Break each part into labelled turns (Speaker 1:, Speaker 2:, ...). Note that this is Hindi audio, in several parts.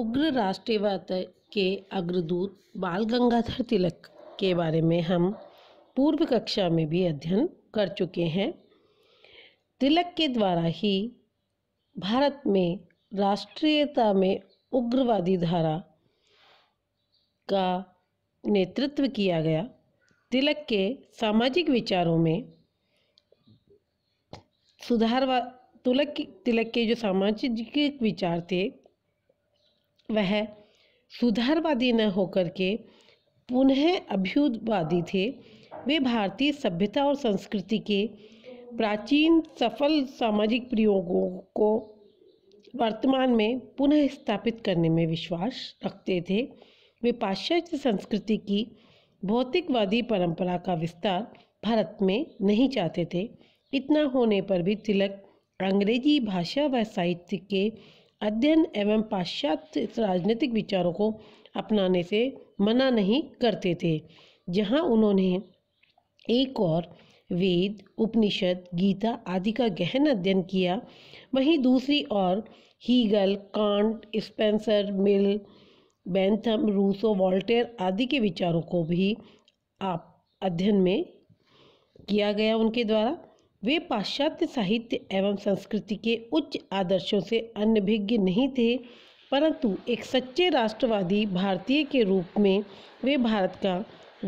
Speaker 1: उग्र राष्ट्रीयवाद के अग्रदूत बाल गंगाधर तिलक के बारे में हम पूर्व कक्षा में भी अध्ययन कर चुके हैं तिलक के द्वारा ही भारत में राष्ट्रीयता में उग्रवादी धारा का नेतृत्व किया गया तिलक के सामाजिक विचारों में सुधारवा तिलक तिलक के जो सामाजिक विचार थे वह सुधारवादी न होकर के पुनः अभ्युदवादी थे वे भारतीय सभ्यता और संस्कृति के प्राचीन सफल सामाजिक प्रयोगों को वर्तमान में पुनः स्थापित करने में विश्वास रखते थे वे पाश्चात्य संस्कृति की भौतिकवादी परंपरा का विस्तार भारत में नहीं चाहते थे इतना होने पर भी तिलक अंग्रेजी भाषा व साहित्य के अध्ययन एवं पाश्चात्य राजनीतिक विचारों को अपनाने से मना नहीं करते थे जहां उन्होंने एक और वेद उपनिषद गीता आदि का गहन अध्ययन किया वहीं दूसरी ओर Hegel Kant Spencer Mill Bentham Rousseau Voltaire आदि के विचारों को भी आप अध्ययन में किया गया उनके द्वारा वे पाश्चात्य साहित्य एवं संस्कृति के उच्च आदर्शों से अनभिज्ञ नहीं थे परंतु एक सच्चे राष्ट्रवादी भारतीय के रूप में वे भारत का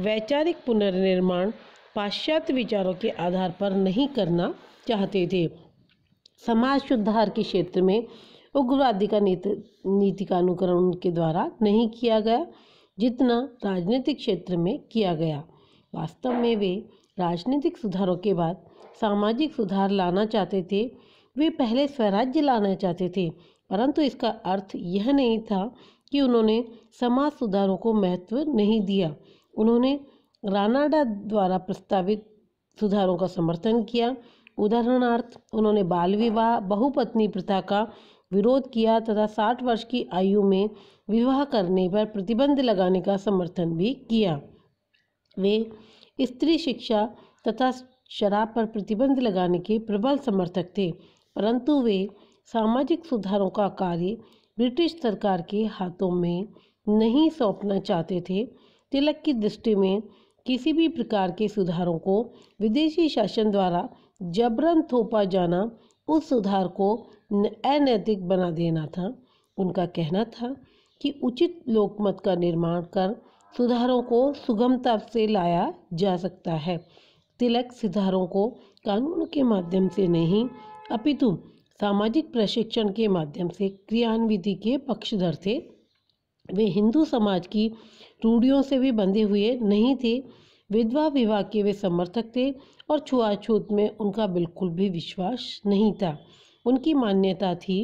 Speaker 1: वैचारिक पुनर्निर्माण पाश्चात्य विचारों के आधार पर नहीं करना चाहते थे समाज सुधार के क्षेत्र में उग्रवादी का नीति नीति का अनुकरण उनके द्वारा नहीं किया गया जितना राजनीतिक क्षेत्र में किया गया वास्तव में वे राजनीतिक सुधारों के बाद सामाजिक सुधार लाना चाहते थे वे पहले स्वराज्य लाना चाहते थे परंतु इसका अर्थ यह नहीं था कि उन्होंने समाज सुधारों को महत्व नहीं दिया उन्होंने रानाडा द्वारा प्रस्तावित सुधारों का समर्थन किया उदाहरणार्थ उन्होंने बाल विवाह बहुपत्नी प्रथा का विरोध किया तथा साठ वर्ष की आयु में विवाह करने पर प्रतिबंध लगाने का समर्थन भी किया वे स्त्री शिक्षा तथा शराब पर प्रतिबंध लगाने के प्रबल समर्थक थे परंतु वे सामाजिक सुधारों का कार्य ब्रिटिश सरकार के हाथों में नहीं सौंपना चाहते थे तिलक की दृष्टि में किसी भी प्रकार के सुधारों को विदेशी शासन द्वारा जबरन थोपा जाना उस सुधार को अनैतिक बना देना था उनका कहना था कि उचित लोकमत का निर्माण कर सुधारों को सुगमता से लाया जा सकता है तिलक सिद्धारों को कानून के माध्यम से नहीं अपितु सामाजिक प्रशिक्षण के माध्यम से क्रियान्विति के पक्षधर थे वे हिंदू समाज की रूढ़ियों से भी बंधे हुए नहीं थे विधवा विवाह के वे समर्थक थे और छुआछूत में उनका बिल्कुल भी विश्वास नहीं था उनकी मान्यता थी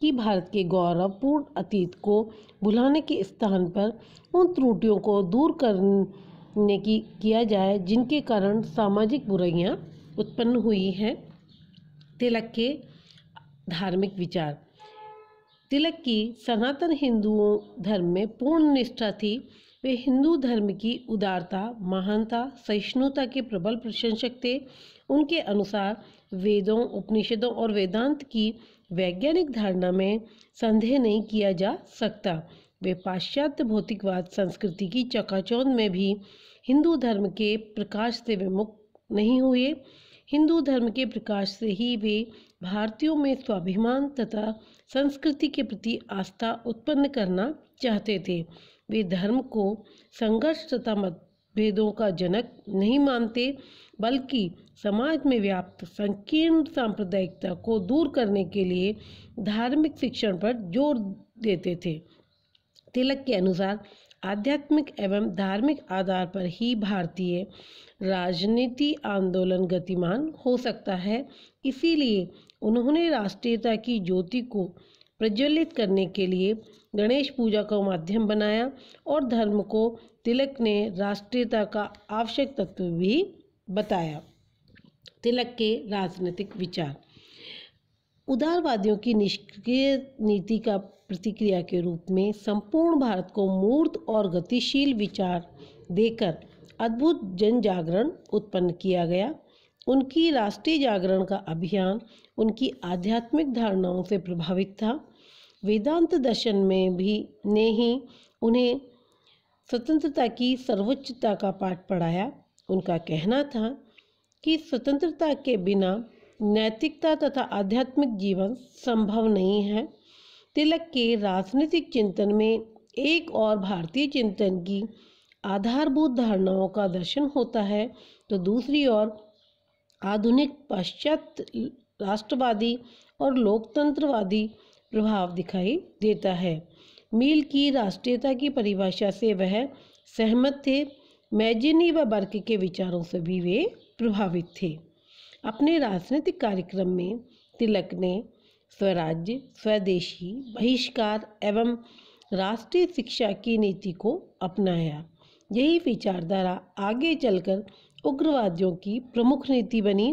Speaker 1: कि भारत के गौरवपूर्ण अतीत को भुलाने के स्थान पर उन त्रुटियों को दूर कर ने की किया जाए जिनके कारण सामाजिक बुराइयाँ उत्पन्न हुई हैं तिलक के धार्मिक विचार तिलक की सनातन हिंदुओं धर्म में पूर्ण निष्ठा थी वे हिंदू धर्म की उदारता महानता सहिष्णुता के प्रबल प्रशंसक थे उनके अनुसार वेदों उपनिषदों और वेदांत की वैज्ञानिक धारणा में संदेह नहीं किया जा सकता वे पाश्चात्य भौतिकवाद संस्कृति की चकाचौंध में भी हिंदू धर्म के प्रकाश से विमुख नहीं हुए हिंदू धर्म के प्रकाश से ही वे भारतीयों में स्वाभिमान तथा संस्कृति के प्रति आस्था उत्पन्न करना चाहते थे वे धर्म को संघर्ष तथा मतभेदों का जनक नहीं मानते बल्कि समाज में व्याप्त संकीर्ण सांप्रदायिकता को दूर करने के लिए धार्मिक शिक्षण पर जोर देते थे तिलक के अनुसार आध्यात्मिक एवं धार्मिक आधार पर ही भारतीय राजनीति आंदोलन गतिमान हो सकता है इसीलिए उन्होंने राष्ट्रीयता की ज्योति को प्रज्वलित करने के लिए गणेश पूजा का माध्यम बनाया और धर्म को तिलक ने राष्ट्रीयता का आवश्यक तत्व भी बताया तिलक के राजनीतिक विचार उदारवादियों की निष्क्रिय नीति का प्रतिक्रिया के रूप में संपूर्ण भारत को मूर्त और गतिशील विचार देकर अद्भुत जन जागरण उत्पन्न किया गया उनकी राष्ट्रीय जागरण का अभियान उनकी आध्यात्मिक धारणाओं से प्रभावित था वेदांत दर्शन में भी ने ही उन्हें स्वतंत्रता की सर्वोच्चता का पाठ पढ़ाया उनका कहना था कि स्वतंत्रता के बिना नैतिकता तथा आध्यात्मिक जीवन संभव नहीं है तिलक के राजनीतिक चिंतन में एक और भारतीय चिंतन की आधारभूत धारणाओं का दर्शन होता है तो दूसरी ओर आधुनिक पाश्चात्य राष्ट्रवादी और लोकतंत्रवादी प्रभाव दिखाई देता है मील की राष्ट्रीयता की परिभाषा से वह सहमत थे मैजिनी व बर्क के विचारों से भी वे प्रभावित थे अपने राजनीतिक कार्यक्रम में तिलक ने स्वराज्य स्वदेशी बहिष्कार एवं राष्ट्रीय शिक्षा की नीति को अपनाया यही विचारधारा आगे चलकर उग्रवादियों की प्रमुख नीति बनी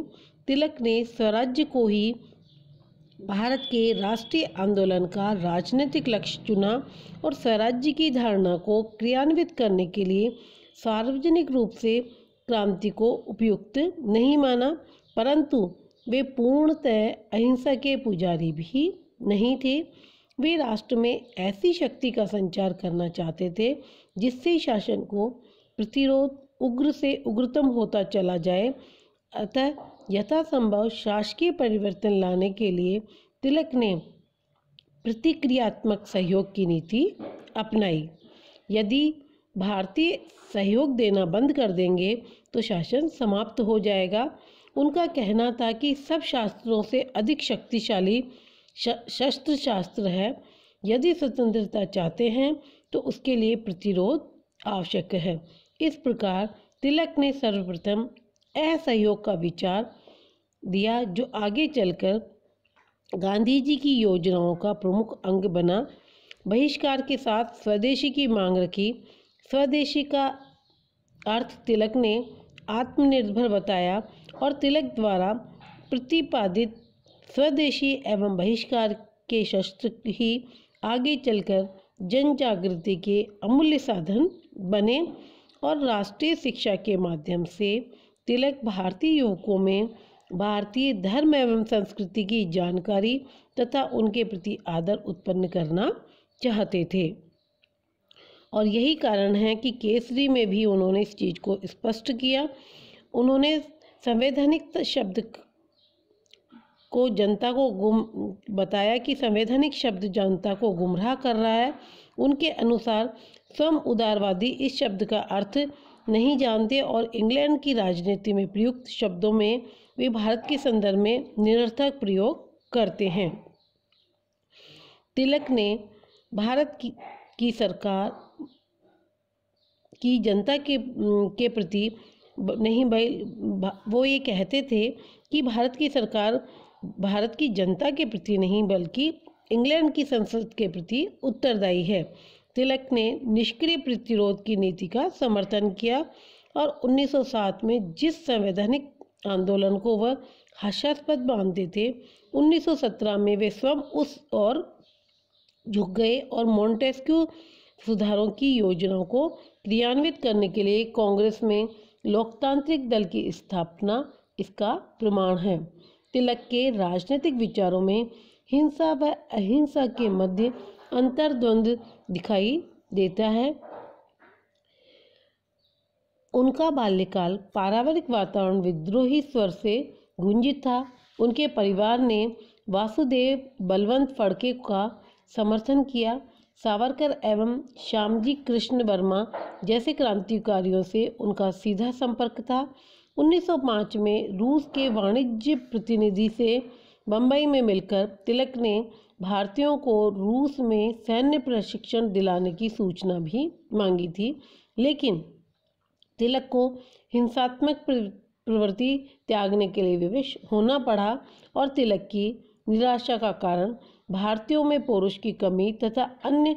Speaker 1: तिलक ने स्वराज्य को ही भारत के राष्ट्रीय आंदोलन का राजनीतिक लक्ष्य चुना और स्वराज्य की धारणा को क्रियान्वित करने के लिए सार्वजनिक रूप से क्रांति को उपयुक्त नहीं माना परंतु वे पूर्णतः अहिंसा के पुजारी भी नहीं थे वे राष्ट्र में ऐसी शक्ति का संचार करना चाहते थे जिससे शासन को प्रतिरोध उग्र से उग्रतम होता चला जाए अतः यथासंभव शासकीय परिवर्तन लाने के लिए तिलक ने प्रतिक्रियात्मक सहयोग की नीति अपनाई यदि भारतीय सहयोग देना बंद कर देंगे तो शासन समाप्त हो जाएगा उनका कहना था कि सब शास्त्रों से अधिक शक्तिशाली शस्त्र शास्त्र है यदि स्वतंत्रता चाहते हैं तो उसके लिए प्रतिरोध आवश्यक है इस प्रकार तिलक ने सर्वप्रथम असहयोग का विचार दिया जो आगे चलकर गांधी जी की योजनाओं का प्रमुख अंग बना बहिष्कार के साथ स्वदेशी की मांग रखी स्वदेशी का अर्थ तिलक ने आत्मनिर्भर बताया और तिलक द्वारा प्रतिपादित स्वदेशी एवं बहिष्कार के शस्त्र ही आगे चलकर जन जागृति के अमूल्य साधन बने और राष्ट्रीय शिक्षा के माध्यम से तिलक भारतीय युवकों में भारतीय धर्म एवं संस्कृति की जानकारी तथा उनके प्रति आदर उत्पन्न करना चाहते थे और यही कारण है कि केसरी में भी उन्होंने इस चीज़ को स्पष्ट किया उन्होंने संवैधानिक शब्द को जनता को गुम बताया कि संवैधानिक शब्द जनता को गुमराह कर रहा है उनके अनुसार स्वम उदारवादी इस शब्द का अर्थ नहीं जानते और इंग्लैंड की राजनीति में प्रयुक्त शब्दों में वे भारत के संदर्भ में निरर्थक प्रयोग करते हैं तिलक ने भारत की, की सरकार की जनता के के प्रति नहीं भाई वो ये कहते थे कि भारत की सरकार भारत की जनता के प्रति नहीं बल्कि इंग्लैंड की संसद के प्रति उत्तरदायी है तिलक ने निष्क्रिय प्रतिरोध की नीति का समर्थन किया और 1907 में जिस संवैधानिक आंदोलन को वह हास्यास्पद मानते थे 1917 में वे स्वयं उस और झुक गए और मॉन्टेस्क्यू सुधारों की योजनाओं को क्रियान्वित करने के लिए कांग्रेस में लोकतांत्रिक दल की स्थापना इसका प्रमाण है तिलक के राजनीतिक विचारों में हिंसा व अहिंसा के मध्य अंतर्द्वंद दिखाई देता है उनका बाल्यकाल पारिवारिक वातावरण विद्रोही स्वर से गुंजित था उनके परिवार ने वासुदेव बलवंत फड़के का समर्थन किया सावरकर एवं श्यामजी कृष्ण वर्मा जैसे क्रांतिकारियों से उनका सीधा संपर्क था 1905 में रूस के वाणिज्य प्रतिनिधि से बम्बई में मिलकर तिलक ने भारतीयों को रूस में सैन्य प्रशिक्षण दिलाने की सूचना भी मांगी थी लेकिन तिलक को हिंसात्मक प्रवृत्ति त्यागने के लिए विवश होना पड़ा और तिलक की निराशा का कारण भारतीयों में पुरुष की कमी तथा अन्य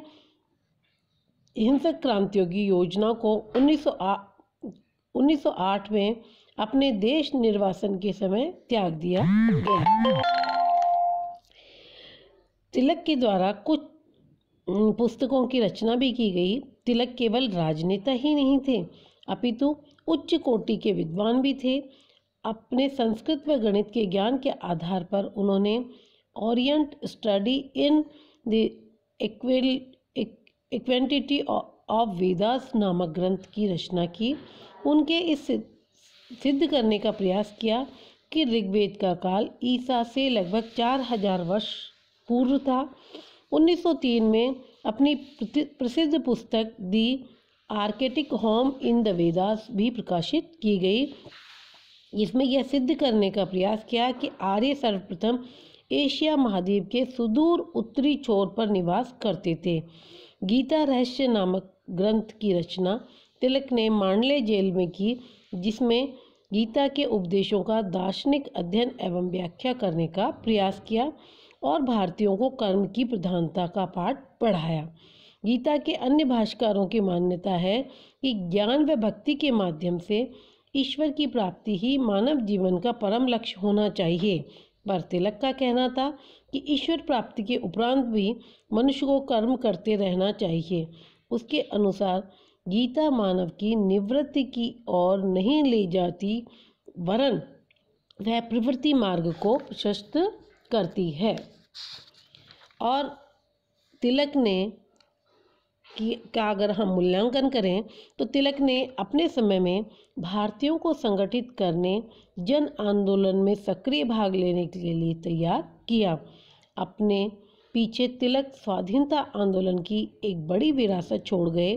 Speaker 1: हिंसक क्रांतियों की योजना को 1908 में अपने देश निर्वासन के समय त्याग दिया गया तिलक के द्वारा कुछ पुस्तकों की रचना भी की गई तिलक केवल राजनेता ही नहीं थे अपितु उच्च कोटि के विद्वान भी थे अपने संस्कृत व गणित के ज्ञान के आधार पर उन्होंने ओरिएंट स्टडी इन द इक्वेंटिटी ऑफ वेदास नामक ग्रंथ की रचना की उनके इस सिद्ध करने का प्रयास किया कि ऋग्वेद का काल ईसा से लगभग चार हजार वर्ष पूर्व था 1903 में अपनी प्रसिद्ध पुस्तक the arctic home in the Vedas भी प्रकाशित की गई इसमें यह सिद्ध करने का प्रयास किया कि आर्य सर्वप्रथम एशिया महाद्वीप के सुदूर उत्तरी छोर पर निवास करते थे गीता रहस्य नामक ग्रंथ की रचना तिलक ने मांडले जेल में की जिसमें गीता के उपदेशों का दार्शनिक अध्ययन एवं व्याख्या करने का प्रयास किया और भारतीयों को कर्म की प्रधानता का पाठ पढ़ाया गीता के अन्य भाष्यकारों की मान्यता है कि ज्ञान व भक्ति के माध्यम से ईश्वर की प्राप्ति ही मानव जीवन का परम लक्ष्य होना चाहिए पर तिलक का कहना था कि ईश्वर प्राप्ति के उपरांत भी मनुष्य को कर्म करते रहना चाहिए उसके अनुसार गीता मानव की निवृत्ति की ओर नहीं ले जाती वरन वह प्रवृत्ति मार्ग को प्रशस्त करती है और तिलक ने कि का अगर हम मूल्यांकन करें तो तिलक ने अपने समय में भारतीयों को संगठित करने जन आंदोलन में सक्रिय भाग लेने के लिए तैयार किया अपने पीछे तिलक स्वाधीनता आंदोलन की एक बड़ी विरासत छोड़ गए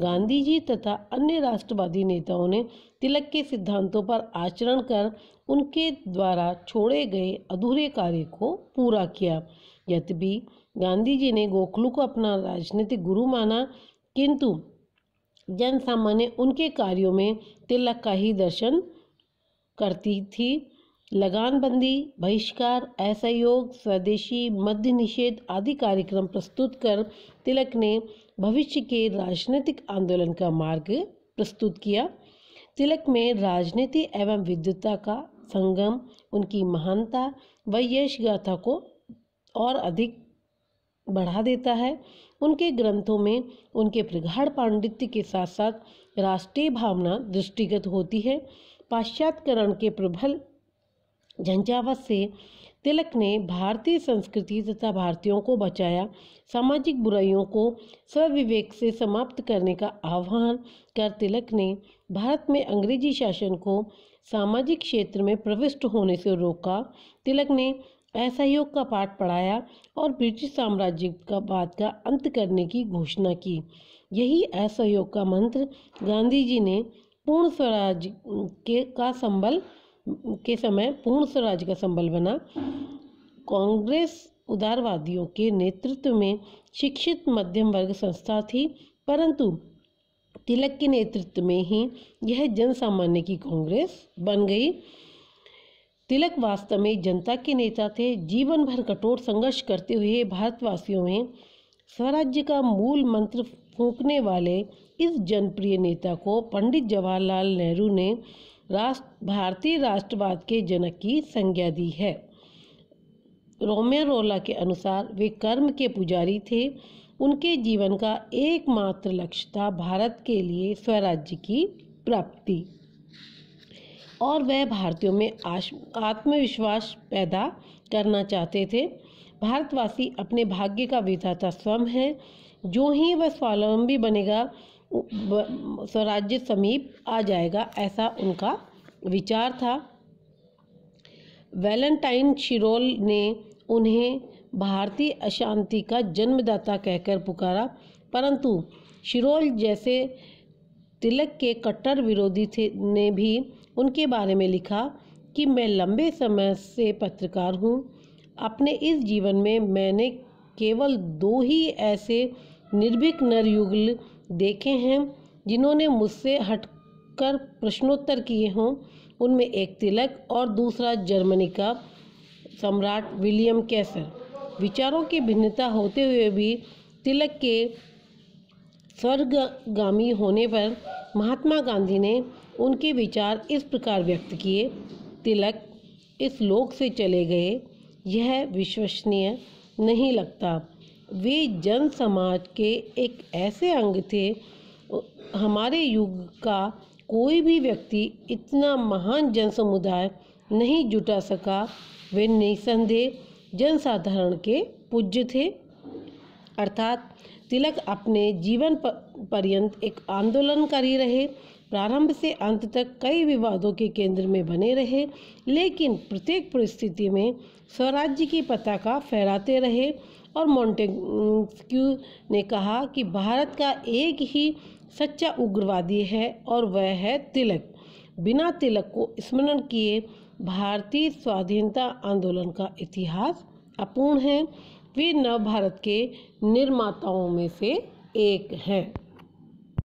Speaker 1: गांधी जी तथा अन्य राष्ट्रवादी नेताओं ने तिलक के सिद्धांतों पर आचरण कर उनके द्वारा छोड़े गए अधूरे कार्य को पूरा किया यद्यपि गांधी जी ने गोखलू को अपना राजनीतिक गुरु माना किंतु जन सामान्य उनके कार्यों में तिलक का ही दर्शन करती थी लगानबंदी बहिष्कार असहयोग स्वदेशी मध्य निषेध आदि कार्यक्रम प्रस्तुत कर तिलक ने भविष्य के राजनीतिक आंदोलन का मार्ग प्रस्तुत किया तिलक में राजनीति एवं विद्युता का संगम उनकी महानता व यश गाथा को और अधिक बढ़ा देता है उनके ग्रंथों में उनके प्रगाढ़ पांडित्य के साथ साथ राष्ट्रीय भावना दृष्टिगत होती है पाश्चात्यकरण के प्रबल झंझावत से तिलक ने भारतीय संस्कृति तथा भारतीयों को बचाया सामाजिक बुराइयों को स्विवेक से समाप्त करने का आह्वान कर तिलक ने भारत में अंग्रेजी शासन को सामाजिक क्षेत्र में प्रविष्ट होने से रोका तिलक ने असहयोग का पाठ पढ़ाया और ब्रिटिश साम्राज्य का बाद का अंत करने की घोषणा की यही असहयोग का मंत्र गांधी जी ने पूर्ण स्वराज के का संबल के समय पूर्ण स्वराज का संबल बना कांग्रेस उदारवादियों के नेतृत्व में शिक्षित मध्यम वर्ग संस्था थी परंतु तिलक के नेतृत्व में ही यह जन सामान्य की कांग्रेस बन गई तिलक वास्तव में जनता के नेता थे जीवन भर कठोर संघर्ष करते हुए भारतवासियों में स्वराज्य का मूल मंत्र फूकने वाले इस जनप्रिय नेता को पंडित जवाहरलाल नेहरू ने राष्ट्र भारतीय राष्ट्रवाद के जनक की संज्ञा दी है रोमेरोला के अनुसार वे कर्म के पुजारी थे उनके जीवन का एकमात्र लक्ष्य था भारत के लिए स्वराज्य की प्राप्ति और वह भारतीयों में आत्मविश्वास पैदा करना चाहते थे भारतवासी अपने भाग्य का विधाता स्वयं है जो ही वह स्वावलंबी बनेगा स्वराज्य समीप आ जाएगा ऐसा उनका विचार था वैलेंटाइन शिरोल ने उन्हें भारतीय अशांति का जन्मदाता कहकर पुकारा परंतु शिरोल जैसे तिलक के कट्टर विरोधी थे ने भी उनके बारे में लिखा कि मैं लंबे समय से पत्रकार हूँ अपने इस जीवन में मैंने केवल दो ही ऐसे निर्भीक नरयुगल देखे हैं जिन्होंने मुझसे हटकर प्रश्नोत्तर किए हों उनमें एक तिलक और दूसरा जर्मनी का सम्राट विलियम कैसर विचारों की भिन्नता होते हुए भी तिलक के स्वर्गामी होने पर महात्मा गांधी ने उनके विचार इस प्रकार व्यक्त किए तिलक इस लोक से चले गए यह विश्वसनीय नहीं लगता वे जन समाज के एक ऐसे अंग थे हमारे युग का कोई भी व्यक्ति इतना महान जन समुदाय नहीं जुटा सका वे निसंदेह जनसाधारण के पूज्य थे अर्थात तिलक अपने जीवन पर्यंत एक आंदोलनकारी रहे प्रारंभ से अंत तक कई विवादों के केंद्र में बने रहे लेकिन प्रत्येक परिस्थिति में स्वराज्य की पताका फहराते रहे और मोन्टेस्क्यू ने कहा कि भारत का एक ही सच्चा उग्रवादी है और वह है तिलक बिना तिलक को स्मरण किए भारतीय स्वाधीनता आंदोलन का इतिहास अपूर्ण है वे नव भारत के निर्माताओं में से एक हैं